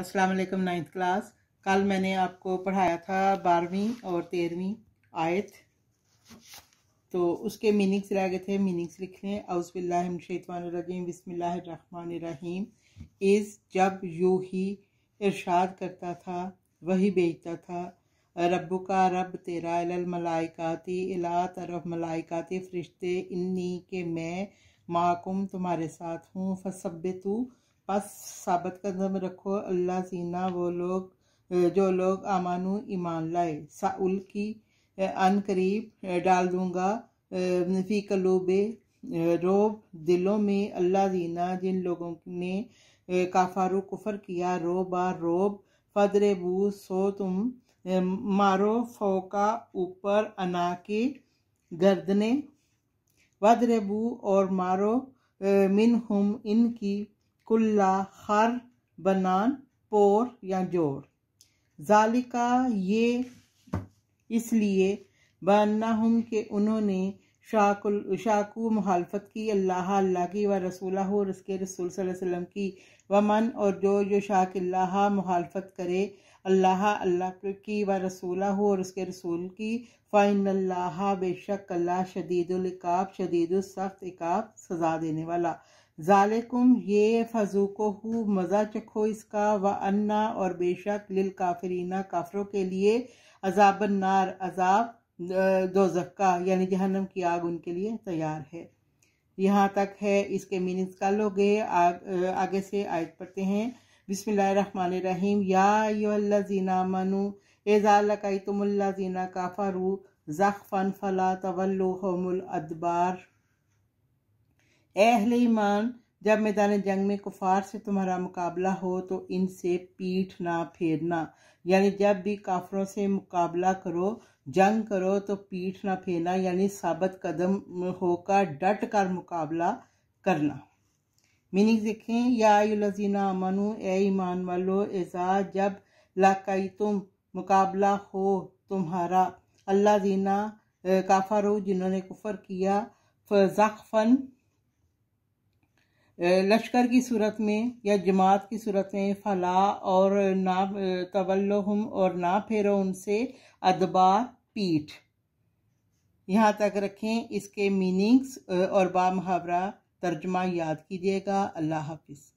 अस्सलाम वालेकुम ninth class कल मैंने आपको पढ़ाया था बारहवीं और तेरहवीं आयत तो उसके मीनिंग्स रह गए थे मीनिंग्स लिख लें अउज़बिल्लाशैतवानरजीम बसमीम इस जब यू ही इरशाद करता था वही भेजता था रब का रब तेरा मलाइकाती इला तरफ मलाइकाती फरिश्ते इन्नी के मैं माकुम तुम्हारे साथ हूँ फसब तू पास साबत कदम रखो अल्लाह सीना वो लोग जो लोग अमानु ईमान लाए साउल की अन करीब डाल दूंगा फी कलूबे रोब दिलों में अल्लाह जीना जिन लोगों ने काफारो कुफर किया रोबा रोब फदर बू सो तुम मारो फोका ऊपर अना के गर्दने बू और मारो मिन हम इनकी कुल्ला हर बनान पोर या जोड़ जालिका ये इसलिए बनना हम कि उन्होंने शाकुल शाकु मुहालफत की अल्लाह अल्लाह की व रसूल और उसके रसूल वसल्लम की व मन और जो जो शाक अल्लाह मुहालफत करे अल्लाह अल्लाह की व रसूला और उसके रसूल की फ़ाइन अल्लाह बेशक अल्लाह शदीदुल्काब शदीदुलसख्त सख्त इकाब सज़ा देने वाला ज़ालकुम ये फजूको मज़ा चखो इसका व अन्ना और बेशक लिल काफरीना काफरों के लिए अजाबन नार अजाब दो जक्का यानी जहनम की आग उनके लिए तैयार है यहाँ तक है इसके मीनिंग्स का लोगे आग आगे से आयत पढ़ते हैं रहीम या जीना मनु एजालकई तुमल्ला जीना काफ़ारू जख फन फ़ला तवल्लो हमल अदबार अहल ईमान जब मैदान जंग में कुफार से तुम्हारा मुकाबला हो तो इनसे पीठ ना फेरना यानी जब भी काफरों से मुकाबला करो जंग करो तो पीठ ना फेरना यानी साबित कदम होकर डट कर मुकाबला करना मीनिंग देखें या लजीना मनु ए ईमान वालो एजा जब लाकई तुम मुकाबला हो तुम्हारा अल्लाह जीना काफारो जिन्होंने कुफर किया फन लश्कर की सूरत में या जमात की सूरत में फला और ना तवल और ना फेरो उनसे अदबा पीठ यहाँ तक रखें इसके मीनिंग्स और बा मुहावरा तर्जमा याद कीजिएगा अल्लाह हाफिज़